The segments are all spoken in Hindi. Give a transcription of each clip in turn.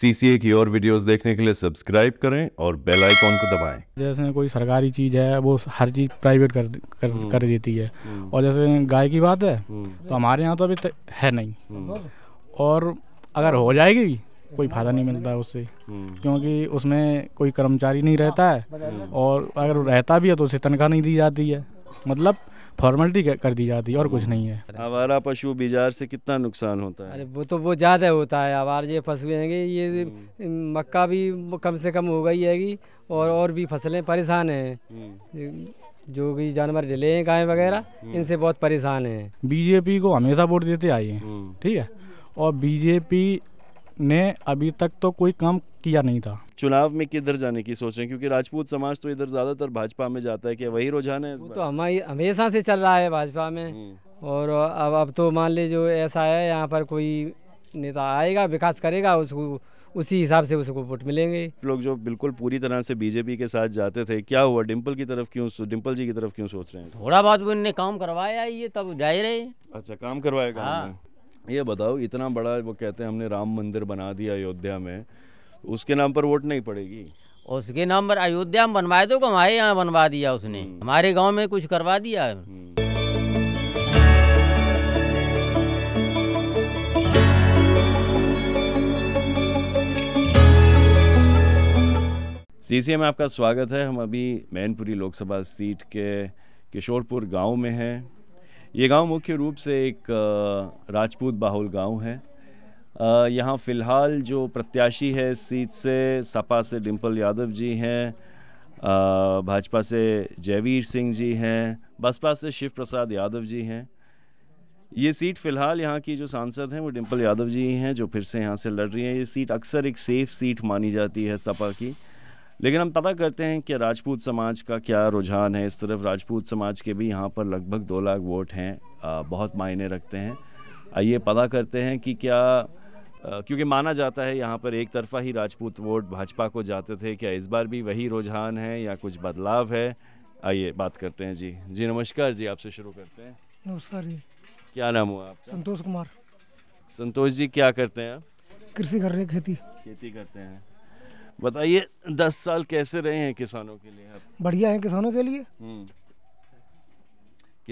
सीसीए की और वीडियोस देखने के लिए सब्सक्राइब करें और बेल आइकॉन को दबाएं जैसे कोई सरकारी चीज़ है वो हर चीज़ प्राइवेट कर कर, हम्म। कर देती है हम्म। और जैसे गाय की बात है हम्म। तो हमारे यहाँ तो अभी है नहीं और अगर हो जाएगी भी कोई फ़ायदा नहीं मिलता उससे क्योंकि उसमें कोई कर्मचारी नहीं रहता है और अगर रहता भी है तो उसे तनख्वाह नहीं दी जाती है मतलब फॉर्मेलिटी कर दी जाती है और कुछ हाँ। नहीं है आवारा पशु बाजार से कितना नुकसान होता है अरे वो तो वो ज़्यादा होता है आवार ये पशु हैं ये हम्म। मक्का भी कम से कम हो गई हैगी और और भी फसलें परेशान हैं हम्म। जो भी जानवर जले हैं गाय वगैरह हम्म। इनसे बहुत परेशान हैं बीजेपी को हमेशा वोट देते आई हैं ठीक है और बीजेपी ने अभी तक तो कोई काम किया नहीं था चुनाव में किधर जाने की सोच रहे हैं क्योंकि राजपूत समाज तो इधर ज़्यादातर भाजपा में जाता है कि वही रुझान है वो तो हमारी हमेशा से चल रहा है भाजपा में हम्म। और अब अब तो मान लीजिए जो ऐसा है यहाँ पर कोई नेता आएगा विकास करेगा उसको उसी हिसाब से उसको वोट मिलेंगे लोग जो बिल्कुल पूरी तरह से बीजेपी के साथ जाते थे क्या हुआ डिम्पल की तरफ क्यों डिम्पल जी की तरफ क्यों सोच रहे हैं थोड़ा बहुत उनने काम करवाया ये तब जा रहे अच्छा काम करवाएगा हाँ। ये बताओ इतना बड़ा वो कहते हैं हमने राम मंदिर बना दिया अयोध्या में उसके नाम पर वोट नहीं पड़ेगी उसके नाम पर अयोध्या में बनवाए तो हमारे यहाँ बनवा दिया उसने हम्म। हमारे गांव में कुछ करवा दिया हम्म। सी में आपका स्वागत है हम अभी मैनपुरी लोकसभा सीट के किशोरपुर गांव में हैं ये गांव मुख्य रूप से एक राजपूत बाहुल गांव है यहाँ फ़िलहाल जो प्रत्याशी है सीट से सपा से डिम्पल यादव जी हैं भाजपा से जयवीर सिंह जी हैं बसपा से शिव प्रसाद यादव जी हैं ये सीट फ़िलहाल यहाँ की जो सांसद हैं वो डिम्पल यादव जी हैं जो फिर से यहाँ से लड़ रही हैं ये सीट अक्सर एक सेफ़ सीट मानी जाती है सपा की लेकिन हम पता करते हैं कि राजपूत समाज का क्या रुझान है इस तरफ राजपूत समाज के भी यहाँ पर लगभग दो लाख वोट हैं बहुत मायने रखते हैं आइए पता करते हैं कि क्या क्योंकि माना जाता है यहाँ पर एक तरफा ही राजपूत वोट भाजपा को जाते थे क्या इस बार भी वही रुझान है या कुछ बदलाव है आइए बात करते हैं जी जी नमस्कार जी आपसे शुरू करते हैं नमस्कार जी क्या नाम हुआ आप संतोष कुमार संतोष जी क्या करते हैं आप कृषि कर रहे हैं खेती खेती करते हैं बताइए दस साल कैसे रहे हैं किसानों के लिए आप बढ़िया है किसानों के लिए हम्म।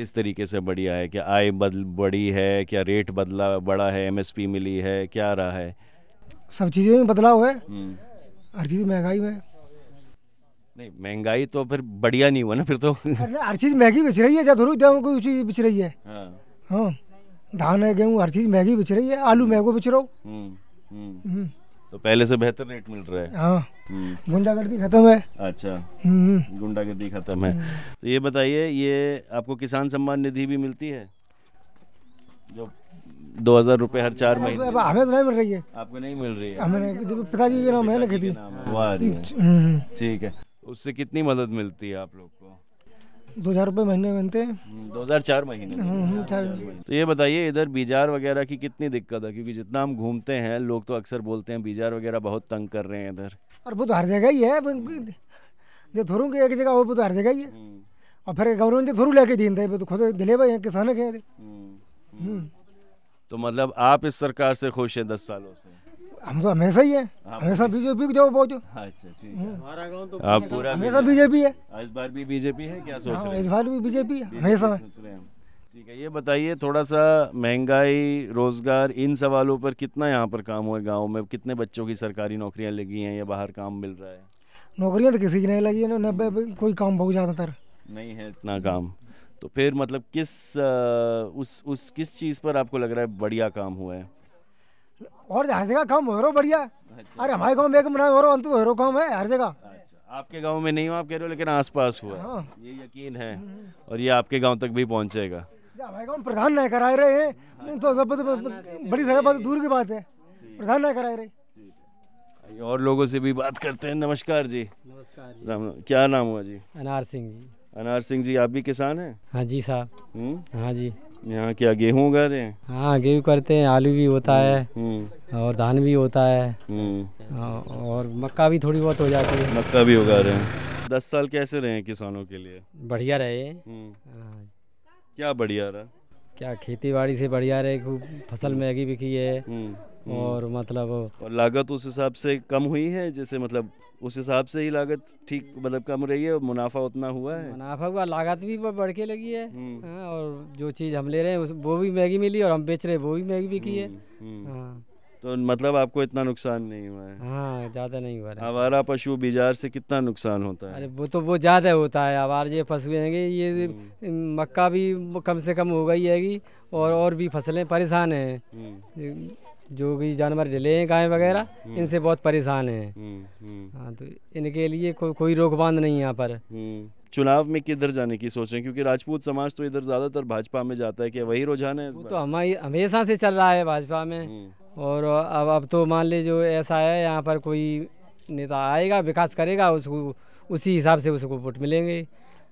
किस तरीके से बढ़िया है क्या आय बदल बढ़ी है क्या रेट बदला बड़ा है एमएसपी मिली है क्या रहा है सब चीज़ों में बदलाव है हम्म। हर चीज़ महंगाई में नहीं महंगाई तो फिर बढ़िया नहीं हुआ ना फिर तो हर चीज़ महंगी बिच रही है जब धुरु जहाँ कोई चीज़ बिच रही है हाँ, हाँ धान है गेहूँ हर चीज़ महंगी बिच रही है आलू महंगो बिच रहा हूँ हम्म, हम्म। तो पहले से बेहतर रेट मिल रहा है हाँ। हम्म। गुंडागर्दी खत्म है अच्छा हम्म। गुंडागर्दी खत्म है हम्म। तो ये बताइए ये आपको किसान सम्मान निधि भी मिलती है जो दो हजार रूपए हर चार महीने हमें तो नहीं मिल रही है आपको नहीं मिल रही है पिताजी के नाम है ना खेती ठीक है उससे कितनी मदद मिलती है आप लोग दो हजार रुपए महीने बनते हैं हम्म, दो हजार चार हम्म, हम्म, महीने तो ये बताइए इधर बीजार वगैरह की कितनी दिक्कत है क्योंकि जितना हम घूमते हैं लोग तो अक्सर बोलते हैं बीजार वगैरह बहुत तंग कर रहे हैं इधर और वो तो हर जगह ही है जो थोरू की एक जगह वो तो हर जगह ही है और फिर गवर्नमेंट जो थोरू लेके दीन थे तो खुद दिले भाई किसान के तो मतलब आप इस सरकार से खुश हैं दस सालों से हम तो हमेशा ही हाँ, अच्छा, है हमेशा बीजेपी को जाओ पहुंचो अच्छा आप पूरा हमेशा बीजेपी है हाँ, इस बार भी बीजेपी है क्या सोच हाँ, रहे हैं इस बार भी बीजेपी हमेशा ठीक है ये बताइए थोड़ा सा महंगाई रोजगार इन सवालों पर कितना यहाँ पर काम हुआ गाँव में कितने बच्चों की सरकारी नौकरियाँ लगी हैं या बाहर काम मिल रहा है नौकरियाँ तो किसी की नहीं लगी है ना कोई काम बहुत ज़्यादातर नहीं है इतना काम तो फिर मतलब किस उस उस किस चीज़ पर आपको लग रहा है बढ़िया काम हुआ है और जहाँ जगह काम हो रहा बढ़िया अच्छा। अरे हमारे गाँव में एक मना हो रहा अंत तो हो काम है हर जगह अच्छा, आपके गांव में नहीं हो आप कह रहे हो लेकिन आसपास हुआ हाँ। ये यकीन है हम्म। और ये आपके गांव तक भी पहुंचेगा गांव प्रधान नहीं करा रहे हैं तो, तो बड़ी सारी बात दूर की बात है प्रधान नहीं करा रहे और लोगों से भी बात करते हैं नमस्कार जी नमस्कार जी। क्या नाम हुआ जी अनार सिंह जी अनार सिंह जी आप भी किसान हैं हाँ जी साहब हम्म। हाँ जी यहाँ क्या गेहूँ उगा रहे हैं हाँ गेहूँ करते हैं आलू भी होता हम्म, है हम्म। और धान भी होता है हम्म। हाँ, और मक्का भी थोड़ी बहुत हो जाती है मक्का भी उगा रहे हैं दस साल कैसे रहे हैं किसानों के लिए बढ़िया रहे हाँ। क्या बढ़िया रहा क्या खेती बाड़ी से बढ़िया रहे खूब फसल महंगी बिकी है हम्म। और मतलब और लागत उस हिसाब से कम हुई है जैसे मतलब उस हिसाब से ही लागत ठीक मतलब कम रही है मुनाफा उतना हुआ है मुनाफा हुआ लागत भी बढ़ के लगी है हम्म। हाँ, और जो चीज़ हम ले रहे हैं वो भी मैगी मिली और हम बेच रहे हैं वो भी भी की है हम्म, हाँ। तो मतलब आपको इतना नुकसान नहीं हुआ है हाँ ज़्यादा नहीं हुआ आवारा पशु बाजार से कितना नुकसान होता है अरे वो तो वो ज़्यादा होता है आवार ये पशु हैंगे ये मक्का भी कम से कम हो गई है और और भी फसलें परेशान हैं जो भी जानवर ढिले हैं गाय वगैरह हम्म। इनसे बहुत परेशान हैं हम्म, हम्म। हाँ तो इनके लिए को, कोई रोक बांध नहीं है यहाँ पर चुनाव में किधर जाने की सोच रहे हैं क्योंकि राजपूत समाज तो इधर ज़्यादातर भाजपा में जाता है क्या वही रुझान है तो हमारी हमेशा से चल रहा है भाजपा में और अब अब तो मान ली जो ऐसा है यहाँ पर कोई नेता आएगा विकास करेगा उसको उसी हिसाब से उसको वोट मिलेंगे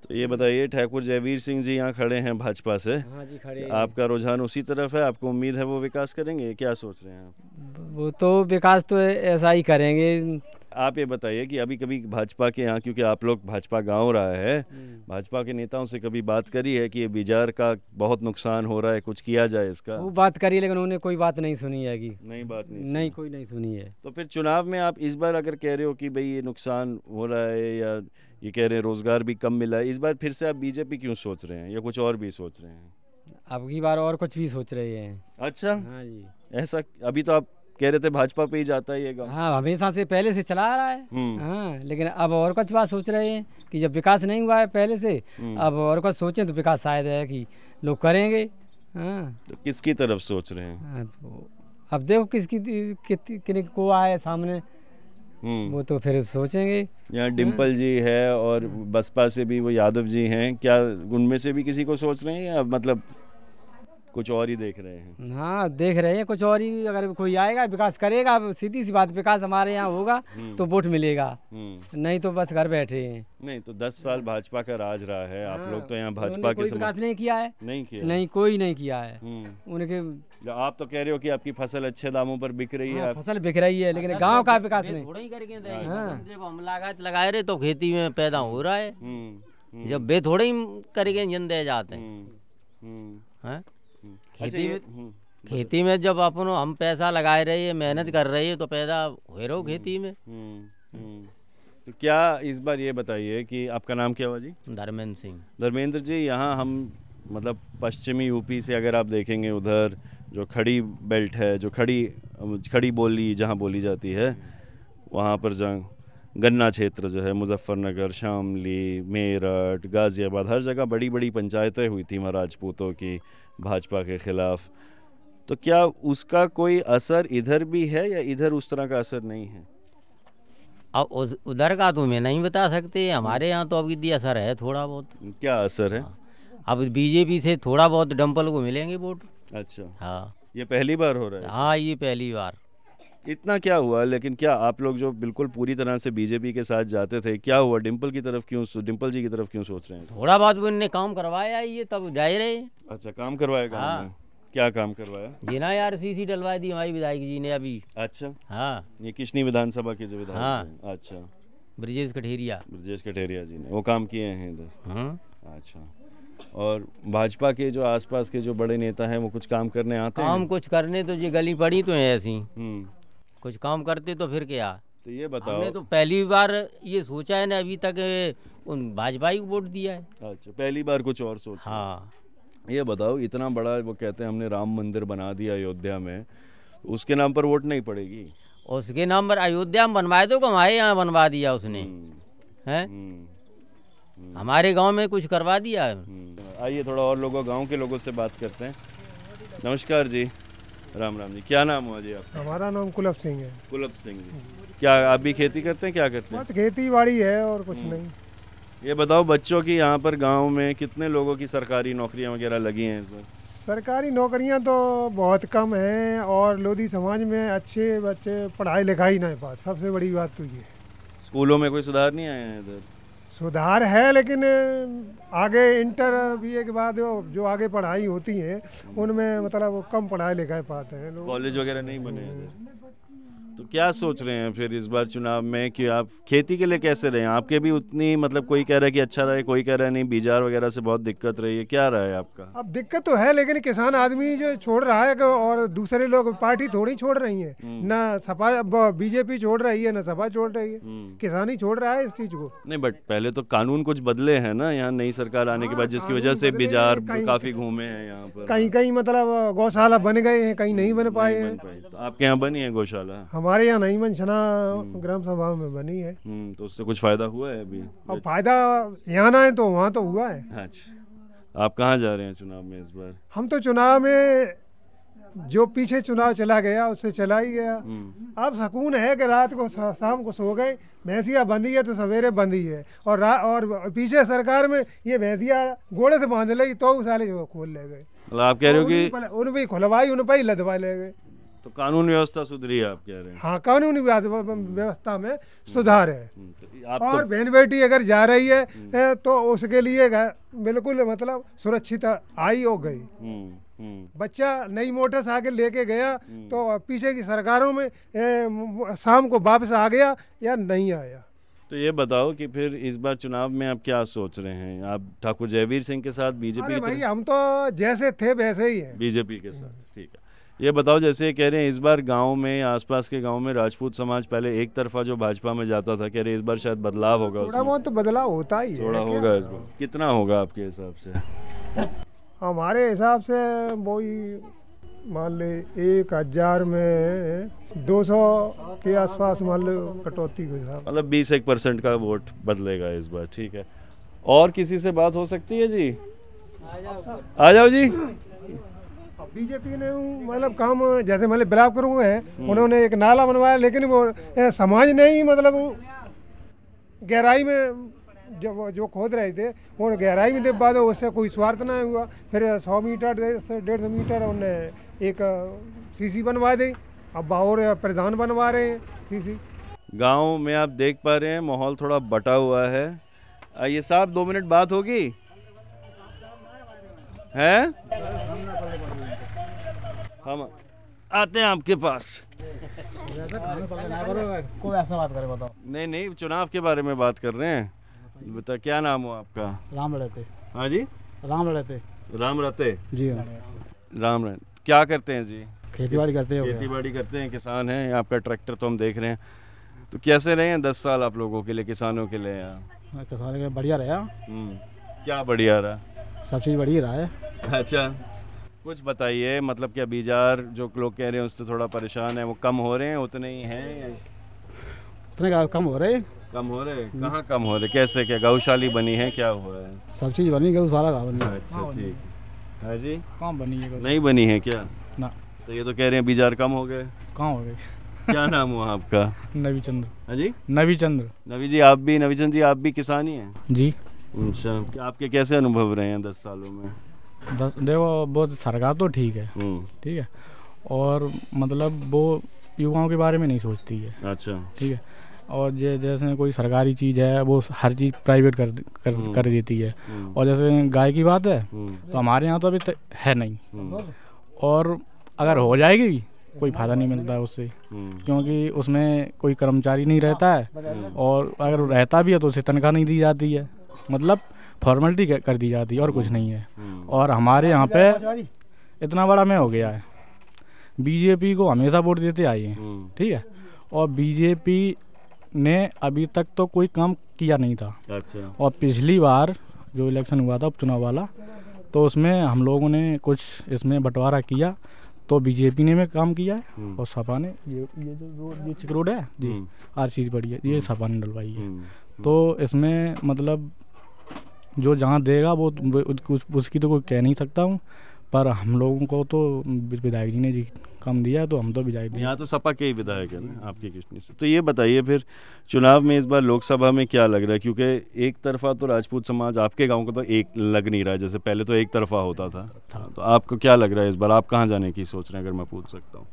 तो ये बताइए ठाकुर जयवीर सिंह जी यहाँ खड़े हैं भाजपा से हाँ जी खड़े आपका रुझान उसी तरफ है आपको उम्मीद है वो विकास करेंगे क्या सोच रहे हैं वो तो विकास तो ऐसा ही करेंगे आप ये बताइए कि अभी कभी भाजपा के यहाँ क्योंकि आप लोग भाजपा गांव रहा है हम्म। भाजपा के नेताओं से कभी बात करी है कि ये बिजार का बहुत नुकसान हो रहा है कुछ किया जाए इसका वो बात करी लेकिन उन्होंने कोई बात नहीं सुनी है कि नहीं बात नहीं नहीं कोई नहीं सुनी है तो फिर चुनाव में आप इस बार अगर कह रहे हो कि भाई ये नुकसान हो रहा है या ये कह रहे हैं रोज़गार भी कम मिला है इस बार फिर से आप बीजेपी क्यों सोच रहे हैं या कुछ और भी सोच रहे हैं अब की बार और कुछ भी सोच रहे हैं अच्छा हाँ जी ऐसा अभी तो आप कह रहे थे भाजपा पे ही जाता है ये गाँव हाँ हमेशा से पहले से चला आ रहा है हम्म। हाँ लेकिन अब और कुछ बात सोच रहे हैं कि जब विकास नहीं हुआ है पहले से हम्म। अब और कुछ सोचें तो विकास शायद है कि लोग करेंगे हाँ तो किसकी तरफ सोच रहे हैं हाँ तो अब देखो किसकी कितने को आए सामने हम्म। वो तो फिर सोचेंगे यहाँ डिम्पल जी है और बसपा से भी वो यादव जी हैं क्या उनमें से भी किसी को सोच रहे हैं या मतलब कुछ और ही देख रहे हैं हाँ देख रहे हैं कुछ और ही अगर कोई आएगा विकास करेगा सीधी सी बात विकास हमारे यहाँ होगा हम्म। तो वोट मिलेगा हम्म। नहीं तो बस घर बैठे हैं नहीं तो दस साल भाजपा का राज रहा है आप हाँ, लोग तो यहाँ तो भाजपा के विकास नहीं किया है नहीं किया नहीं कोई नहीं किया है हम्म। उनके आप तो कह रहे हो कि आपकी फसल अच्छे दामों पर बिक रही है हाँ, फसल बिक रही है लेकिन गाँव का विकास नहीं हाँ। हम लागत लगाए रहे तो खेती में पैदा हो रहा है जब बे थोड़े ही करेंगे जन दे जाते हैं खेती अच्छा, में हम्म, खेती में जब अपन हम पैसा लगाए रही है मेहनत कर रही है तो पैदा हो रहो हम्म, खेती में हम्म, तो क्या इस बार ये बताइए कि आपका नाम क्या हुआ जी धर्मेंद्र सिंह धर्मेंद्र जी यहाँ हम मतलब पश्चिमी यूपी से अगर आप देखेंगे उधर जो खड़ी बेल्ट है जो खड़ी खड़ी बोली जहाँ बोली जाती है वहाँ पर जहाँ गन्ना क्षेत्र जो है मुजफ्फरनगर शामली मेरठ गाज़ियाबाद हर जगह बड़ी बड़ी पंचायतें हुई थी महाराजपूतों की भाजपा के ख़िलाफ़ तो क्या उसका कोई असर इधर भी है या इधर उस तरह का असर नहीं है अब उधर का तो मैं नहीं बता सकते हमारे हम्म। यहाँ तो अब यदि असर है थोड़ा बहुत क्या असर है हाँ। अब बीजेपी से थोड़ा बहुत डंपल को मिलेंगे वोट अच्छा हाँ ये पहली बार हो रहा है हाँ ये पहली बार इतना क्या हुआ लेकिन क्या आप लोग जो बिल्कुल पूरी तरह से बीजेपी के साथ जाते थे क्या हुआ डिम्पल की तरफ क्यों डिम्पल जी की तरफ क्यों सोच रहे हैं थोड़ा बहुत उनने काम करवाया ये तब जा रहे अच्छा काम करवाएगा हाँ। क्या काम करवाया ये यार सीसी डलवा दी हमारी विधायक जी ने अभी अच्छा हाँ ये किशनी विधानसभा के जो विधायक हाँ अच्छा ब्रजेश कठेरिया ब्रजेश कठेरिया जी ने वो काम किए हैं इधर हाँ। अच्छा और भाजपा के जो आसपास के जो बड़े नेता हैं वो कुछ काम करने आते हैं काम कुछ करने तो ये गली पड़ी तो है ऐसी हम्म। कुछ काम करते तो फिर क्या तो ये बताओ हमने तो पहली बार ये सोचा है ना अभी तक उन भाजपाई को वोट दिया है अच्छा पहली बार कुछ और सोचा हाँ ये बताओ इतना बड़ा वो कहते हैं हमने राम मंदिर बना दिया अयोध्या में उसके नाम पर वोट नहीं पड़ेगी उसके नाम पर अयोध्या में बनवाए तो हमारे यहाँ बनवा दिया उसने हम्म। हैं हम्म। हम्म। हमारे गांव में कुछ करवा दिया आइए थोड़ा और लोगों गांव के लोगों से बात करते हैं नमस्कार जी राम राम जी क्या नाम हुआ जी आप हमारा नाम कुलभ सिंह है कुलप सिंह जी क्या आप भी खेती करते हैं क्या करते हैं बस खेती बाड़ी है और कुछ हम्म। नहीं ये बताओ बच्चों की यहाँ पर गाँव में कितने लोगों की सरकारी नौकरियाँ वगैरह लगी हैं इस बार सरकारी नौकरियाँ तो बहुत कम हैं और लोधी समाज में अच्छे बच्चे पढ़ाई लिखाई नहीं पाते सबसे बड़ी बात तो ये है स्कूलों में कोई सुधार नहीं आया है इधर सुधार है लेकिन आगे इंटर बी एक के बाद जो आगे पढ़ाई होती है उनमें मतलब कम पढ़ाई लिखाई पाते हैं कॉलेज वगैरह नहीं बने तो क्या सोच रहे हैं फिर इस बार चुनाव में कि आप खेती के लिए कैसे रहे आपके भी उतनी मतलब कोई कह रहा है कि अच्छा रहे कोई कह रहा है नहीं बीजार वगैरह से बहुत दिक्कत रही है क्या रहा है आपका अब दिक्कत तो है लेकिन किसान आदमी जो छोड़ रहा है और दूसरे लोग पार्टी थोड़ी छोड़ रही है हम्म। न सपा बीजेपी छोड़ रही है न सपा छोड़ रही है हम्म। किसान ही छोड़ रहा है इस चीज को नहीं बट पहले तो कानून कुछ बदले है ना यहाँ नई सरकार आने के बाद हाँ, जिसकी वजह से बीजार काफी घूमे हैं यहाँ पर कहीं कहीं मतलब गौशाला बन गए हैं कहीं नहीं बन पाए हैं तो आपके यहाँ बनी है गौशाला हमारे यहाँ नहीं मंशना हम्म। ग्राम सभा में बनी है हम्म, तो उससे कुछ फायदा हुआ है अभी अब फायदा यहाँ ना है तो वहाँ तो हुआ है अच्छा। आप कहाँ जा रहे हैं चुनाव में इस बार हम तो चुनाव में जो पीछे चुनाव चला गया उससे चला ही गया हम्म। अब सुकून है कि रात को शाम को सो गए भैंसिया बंदी है तो सवेरे बंदी है और रा, और पीछे सरकार में ये भैंसिया घोड़े से बांध लगी तो साले खोल ले गए मतलब आप कह रहे हो तो कि उन पर खुलवाई उन पर ही लदवा ले गए तो कानून व्यवस्था सुधरी है आप कह रहे हैं हाँ कानून हम्म। व्यवस्था में सुधार है हम्म, तो, तो और तो... बहन बेटी अगर जा रही है हम्म। तो उसके लिए बिल्कुल मतलब सुरक्षित आई हो गई बच्चा नई मोटरसाइकिल लेके गया तो पीछे की सरकारों में शाम को वापस आ गया या नहीं आया तो ये बताओ कि फिर इस बार चुनाव में आप क्या सोच रहे हैं आप ठाकुर जयवीर सिंह के साथ बीजेपी अरे भाई हम तो जैसे थे वैसे ही हैं बीजेपी के साथ ठीक है ये बताओ जैसे कह रहे हैं इस बार गांव में आसपास के गांव में राजपूत समाज पहले एक तरफा जो भाजपा में जाता था कह रहे इस बार शायद बदलाव होगा थोड़ा बहुत तो बदलाव होता ही थोड़ा है होगा इस बार कितना होगा आपके हिसाब से हमारे हिसाब से वही मान ले एक हजार में दो सौ के आसपास मान लो कटौती मतलब बीस एक परसेंट का वोट बदलेगा इस बार ठीक है और किसी से बात हो सकती है जी आ जाओ जी बीजेपी ने मतलब काम जैसे मतलब बिलाव हुए हैं उन्होंने एक नाला बनवाया लेकिन वो समाज ने ही मतलब गहराई में जब जो खोद रहे थे वो गहराई में देख बाद उससे कोई स्वार्थ ना हुआ फिर सौ मीटर डेढ़ सौ मीटर उन्हें एक सीसी बनवा दी अब और प्रधान बनवा रहे हैं सीसी गांव में आप देख पा रहे हैं माहौल थोड़ा बटा हुआ है ये साहब दो मिनट बात होगी हैं हम आते हैं आपके पास को ऐसा बात करे बताओ नहीं नहीं चुनाव के बारे में बात कर रहे हैं बता क्या नाम हो आपका राम रहते हाँ जी राम रहते राम रहते जी हाँ राम रहते क्या करते हैं जी खेती बाड़ी करते हैं खेती बाड़ी करते हैं किसान हैं आपका ट्रैक्टर तो हम देख रहे हैं तो कैसे रहे हैं दस साल आप लोगों के लिए किसानों के लिए यहाँ किसानों के बढ़िया रहे हम्म, क्या बढ़िया रहा सब चीज़ बढ़िया रहा है अच्छा कुछ बताइए मतलब क्या बीजार जो लोग कह रहे हैं उससे थोड़ा परेशान है वो कम हो रहे हैं उतने ही हैं उतने का कम हो रहे हैं कम हो रहे कहाँ कम हो रहे कैसे क्या गौशाली बनी है क्या हुआ है सब चीज़ बनी गौशाला का बनी अच्छा ठीक है हाँ जी कहाँ बनी है नहीं बनी है क्या ना तो ये तो कह रहे हैं बीजार कम हो गए कहाँ हो गए क्या नाम हुआ आपका नवी चंद्र हाँ जी नवी चंद्र नवी जी आप भी नवी चंद्र जी आप भी किसान ही हैं जी अच्छा आपके कैसे अनुभव रहे हैं दस सालों में दस देखो वो सरकार तो ठीक है हम्म। ठीक है और मतलब वो युवाओं के बारे में नहीं सोचती है अच्छा ठीक है और जे जैसे कोई सरकारी चीज़ है वो हर चीज़ प्राइवेट कर कर, हम्म। कर देती है हम्म। और जैसे गाय की बात है तो हमारे यहाँ तो अभी है नहीं और अगर हो जाएगी कोई फ़ायदा नहीं मिलता है उससे क्योंकि उसमें कोई कर्मचारी नहीं रहता है और अगर रहता भी है तो उसे तनख्वाह नहीं दी जाती है मतलब फॉर्मेलिटी कर दी जाती है और कुछ नहीं है हम्म। और हमारे यहाँ पे इतना बड़ा मैं हो गया है बीजेपी को हमेशा वोट देते आई है हम्म। ठीक है और बीजेपी ने अभी तक तो कोई काम किया नहीं था अच्छा और पिछली बार जो इलेक्शन हुआ था उपचुनाव वाला तो उसमें हम लोगों ने कुछ इसमें बंटवारा किया तो बीजेपी ने में काम किया है हम्म। और सपा ने ये ये जो रोड ये चिक रोड है जी आर चीज़ बढ़ी है ये सपा ने डलवाई है तो इसमें मतलब जो जहाँ देगा वो तो उसकी तो कोई कह नहीं सकता हूँ पर हम लोगों को तो विधायक जी ने जी कम दिया तो हम तो विधायक यहाँ तो सपा के ही विधायक है ना आपकी किश्नी से तो ये बताइए फिर चुनाव में इस बार लोकसभा में क्या लग रहा है क्योंकि एक तरफा तो राजपूत समाज आपके गांव को तो एक लग नहीं रहा है जैसे पहले तो एक तरफा होता था, था। तो आपको क्या लग रहा है इस बार आप कहाँ जाने की सोच रहे हैं अगर मैं पूछ सकता हूँ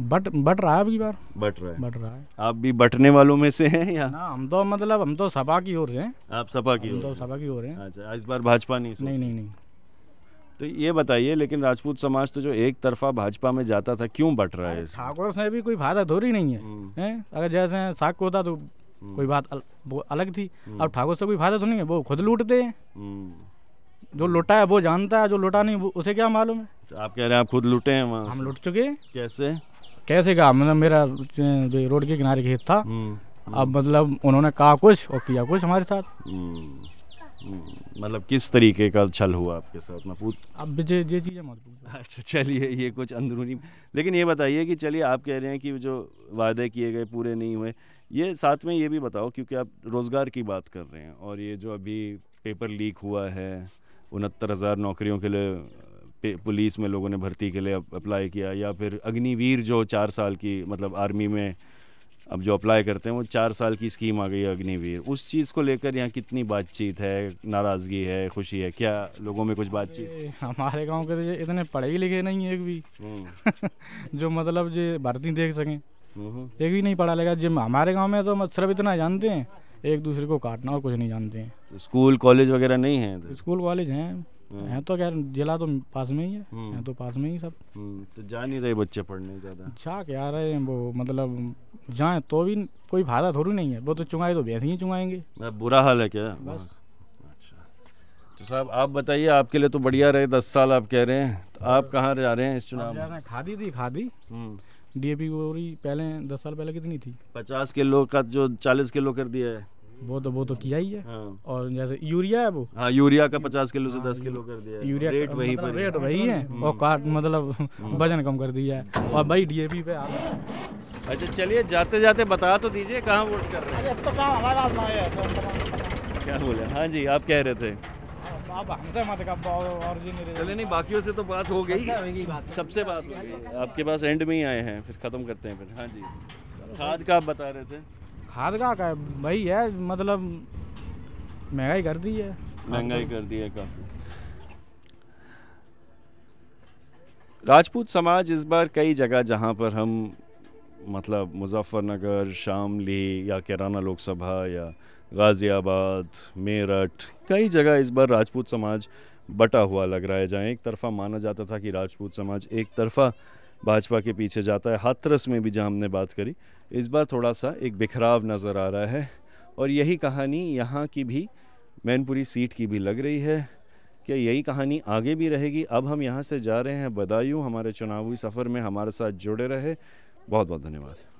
बट बट रहा है अभी बार बट रहा है बट रहा है आप भी बटने वालों में से हैं या ना हम तो मतलब हम तो सपा की ओर से हैं आप सपा की तो सपा की ओर हैं अच्छा इस बार भाजपा नहीं नहीं नहीं नहीं तो ये बताइए लेकिन राजपूत समाज तो जो एक तरफा भाजपा में जाता था क्यों बट रहा है ठाकुर से भी कोई फायदा थोड़ी नहीं है हम्म। अगर जैसे साग को होता तो हम्म। कोई बात वो अलग थी हम्म। अब ठाकुर से कोई फायदा तो नहीं है वो खुद लूटते हैं जो लुटा है वो जानता है जो लुटा नहीं उसे क्या मालूम है तो आप कह रहे हैं आप खुद लुटे हैं वहाँ हम लुट चुके कैसे कैसे कहा मतलब मेरा रोड के किनारे खेत था हम्म, हम्म। अब मतलब उन्होंने कहा कुछ और किया कुछ हमारे साथ हम्म, मतलब किस तरीके का छल हुआ आपके साथ मैं पूछ अब ये ये चीज़ें मत अच्छा चलिए ये कुछ अंदरूनी लेकिन ये बताइए कि चलिए आप कह रहे हैं कि जो वादे किए गए पूरे नहीं हुए ये साथ में ये भी बताओ क्योंकि आप रोज़गार की बात कर रहे हैं और ये जो अभी पेपर लीक हुआ है उनहत्तर हज़ार नौकरियों के लिए पुलिस में लोगों ने भर्ती के लिए अप्लाई किया या फिर अग्निवीर जो चार साल की मतलब आर्मी में अब जो अप्लाई करते हैं वो चार साल की स्कीम आ गई है अग्निवीर उस चीज़ को लेकर यहाँ कितनी बातचीत है नाराज़गी है खुशी है क्या लोगों में कुछ बातचीत हमारे गांव के तो इतने पढ़े ही लिखे नहीं एक भी हम्म। जो मतलब जो भर्ती देख सकें हम्म। एक भी नहीं पढ़ा लेगा जिम हमारे गाँव में तो मतलब इतना जानते हैं एक दूसरे को काटना और कुछ नहीं जानते हैं तो स्कूल कॉलेज वगैरह नहीं है स्कूल कॉलेज हैं हम्म। है तो खैर जिला तो पास में ही है हम्म। हैं तो पास में ही सब हम्म, तो जा नहीं रहे बच्चे पढ़ने ज़्यादा जा क्या रहे हैं वो मतलब जाए तो भी कोई फायदा थोड़ी नहीं है वो तो चुंगाए तो वैसे ही चुंगाएंगे बुरा हाल है क्या बस अच्छा। तो साहब आप बताइए आपके लिए तो बढ़िया रहे दस साल आप कह रहे हैं तो आप कहाँ जा रहे हैं इस चुनाव में खादी थी खादी डी ए पी बोरी पहले दस साल पहले कितनी थी पचास किलो का जो चालीस किलो कर दिया है वो तो वो तो किया ही है हाँ। और जैसे यूरिया है वो हाँ यूरिया का पचास किलो से दस हाँ, किलो कर दिया यूरिया रेट वही मतलब पर रेट वही है हाँ। और काट मतलब हाँ। वजन कम कर दिया है और भाई डीएपी पे अच्छा चलिए जाते जाते बता तो दीजिए कहाँ वोट कर रहे हैं तो, तो क्या बोले हाँ जी आप कह रहे थे चले नहीं बाकियों से तो बात हो गई अच्छा, सबसे बात हो गई आपके पास एंड में ही आए हैं फिर ख़त्म करते हैं फिर हाँ जी खाद का आप बता रहे थे खाद का का भाई है मतलब महंगाई कर दी है महंगाई कर दी है काफ़ी राजपूत समाज इस बार कई जगह जहां पर हम मतलब मुजफ्फरनगर शामली या केराना लोकसभा या गाज़ियाबाद मेरठ कई जगह इस बार राजपूत समाज बटा हुआ लग रहा है जहाँ एक तरफा माना जाता था कि राजपूत समाज एक तरफा भाजपा के पीछे जाता है हाथरस में भी जहाँ हमने बात करी इस बार थोड़ा सा एक बिखराव नज़र आ रहा है और यही कहानी यहाँ की भी मैनपुरी सीट की भी लग रही है क्या यही कहानी आगे भी रहेगी अब हम यहाँ से जा रहे हैं बदायूँ हमारे चुनावी सफ़र में हमारे साथ जुड़े रहे बहुत बहुत धन्यवाद